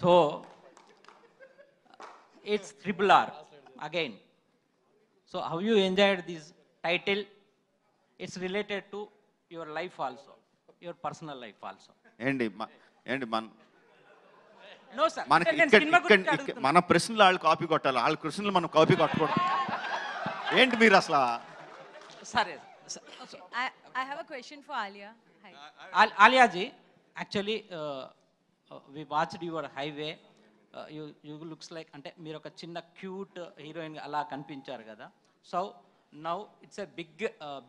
So it's triple R again so how you enjoyed this title it's related to your life also your personal life also ఏంటి ఏంటి మన మనకి ఇక్కడ మన ప్రశ్నలు వాళ్ళు కాపీ కొట్టాలి వాళ్ళ ప్రశ్నలు మనం కాపీ కొట్టకూడదు ఏంటి మీరు అసలు సరే I have a question for Alia Alia ji actually we watched your Highway you you looks like అంటే మీరు ఒక చిన్న క్యూట్ హీరోయిన్ అలా కనిపించారు కదా so now it's a big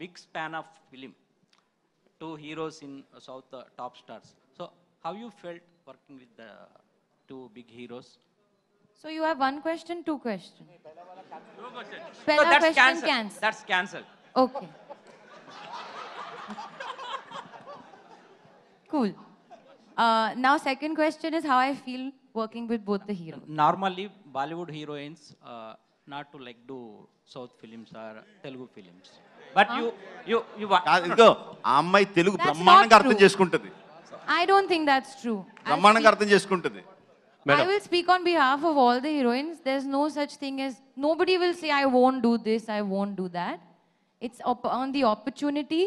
big span of film two heroes in south top stars so how you felt working with the two big heroes So you have one question, two question. No question. Pella so that's question cancelled. Cancel. That's cancelled. Okay. cool. Uh, now, second question is how I feel working with both the heroes. Normally, Bollywood heroines uh, not to like do South films or Telugu films. But Huh? you, you, you want. ఇంకో ఆ అమ్మాయి Telugu That's బ్రహ్మాండంగా not I don't think that's true. I'll బ్రహ్మాండంగా అర్థం I will speak on behalf of all the heroines. There's no such thing as nobody will say I won't do this, I won't do that. It's on the opportunity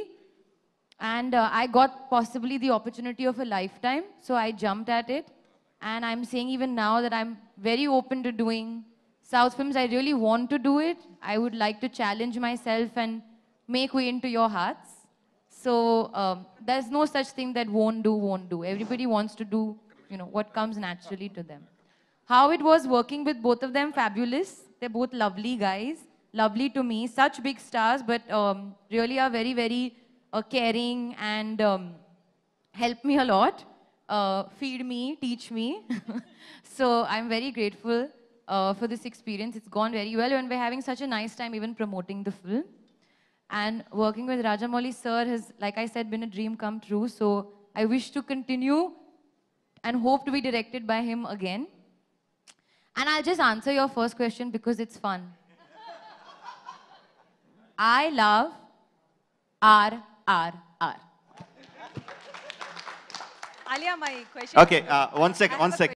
And uh, I got possibly the opportunity of a lifetime. So I jumped at it. And I'm saying even now that I'm very open to doing South films. I really want to do it. I would like to challenge myself and make way into your hearts. So um, there's no such thing that won't do, won't do. Everybody wants to do, you know, what comes naturally to them. How it was working with both of them, fabulous. They're both lovely guys, lovely to me, such big stars, but um, really are very, very uh, caring and um, me a lot, uh, feed me, teach me. so I'm very grateful uh, for this experience. It's gone very well and we're having such a nice time even promoting the film. And working with Rajamouli sir has, like I said, been a dream come true. So I wish to continue and hope to be directed by him again. And I'll just answer your first question because it's fun. I love our RR. Alia, my question. Okay, uh, one second, one second.